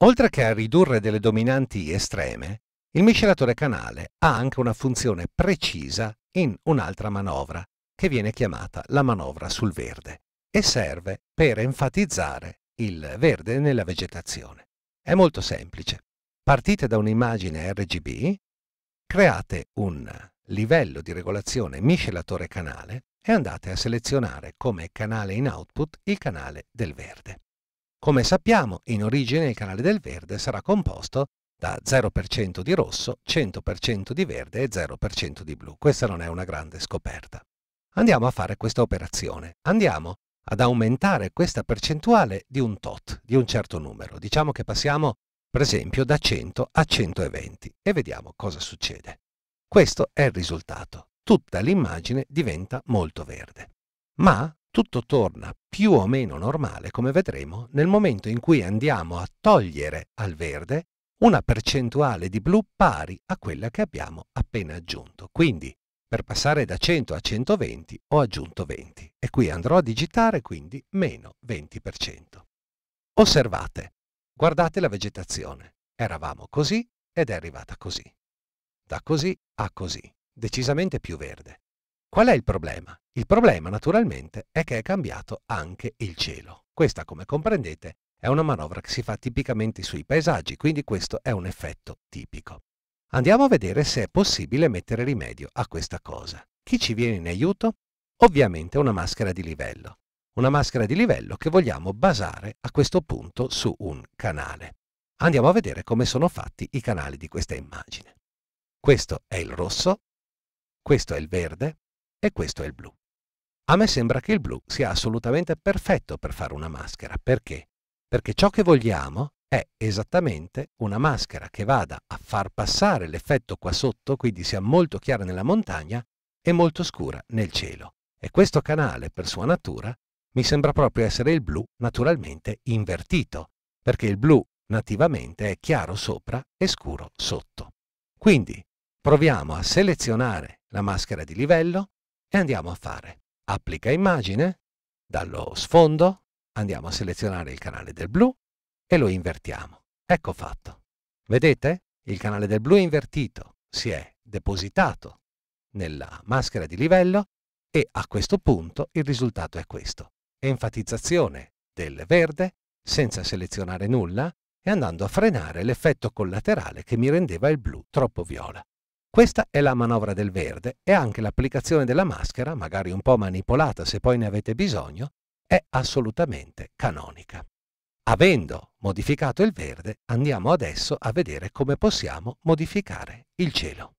Oltre che a ridurre delle dominanti estreme, il miscelatore canale ha anche una funzione precisa in un'altra manovra, che viene chiamata la manovra sul verde, e serve per enfatizzare il verde nella vegetazione. È molto semplice. Partite da un'immagine RGB, create un livello di regolazione miscelatore canale e andate a selezionare come canale in output il canale del verde. Come sappiamo, in origine il canale del verde sarà composto da 0% di rosso, 100% di verde e 0% di blu. Questa non è una grande scoperta. Andiamo a fare questa operazione. Andiamo ad aumentare questa percentuale di un tot, di un certo numero. Diciamo che passiamo, per esempio, da 100 a 120 e vediamo cosa succede. Questo è il risultato. Tutta l'immagine diventa molto verde. Ma tutto torna più o meno normale, come vedremo, nel momento in cui andiamo a togliere al verde una percentuale di blu pari a quella che abbiamo appena aggiunto. Quindi per passare da 100 a 120 ho aggiunto 20 e qui andrò a digitare quindi meno 20%. Osservate, guardate la vegetazione. Eravamo così ed è arrivata così. Da così a così, decisamente più verde. Qual è il problema? Il problema, naturalmente, è che è cambiato anche il cielo. Questa, come comprendete, è una manovra che si fa tipicamente sui paesaggi, quindi questo è un effetto tipico. Andiamo a vedere se è possibile mettere rimedio a questa cosa. Chi ci viene in aiuto? Ovviamente una maschera di livello. Una maschera di livello che vogliamo basare a questo punto su un canale. Andiamo a vedere come sono fatti i canali di questa immagine. Questo è il rosso, questo è il verde e questo è il blu. A me sembra che il blu sia assolutamente perfetto per fare una maschera. Perché? Perché ciò che vogliamo è esattamente una maschera che vada a far passare l'effetto qua sotto, quindi sia molto chiara nella montagna e molto scura nel cielo. E questo canale, per sua natura, mi sembra proprio essere il blu naturalmente invertito, perché il blu nativamente è chiaro sopra e scuro sotto. Quindi proviamo a selezionare la maschera di livello e andiamo a fare Applica immagine, dallo sfondo andiamo a selezionare il canale del blu e lo invertiamo. Ecco fatto. Vedete? Il canale del blu invertito si è depositato nella maschera di livello e a questo punto il risultato è questo. Enfatizzazione del verde senza selezionare nulla e andando a frenare l'effetto collaterale che mi rendeva il blu troppo viola. Questa è la manovra del verde e anche l'applicazione della maschera, magari un po' manipolata se poi ne avete bisogno, è assolutamente canonica. Avendo modificato il verde, andiamo adesso a vedere come possiamo modificare il cielo.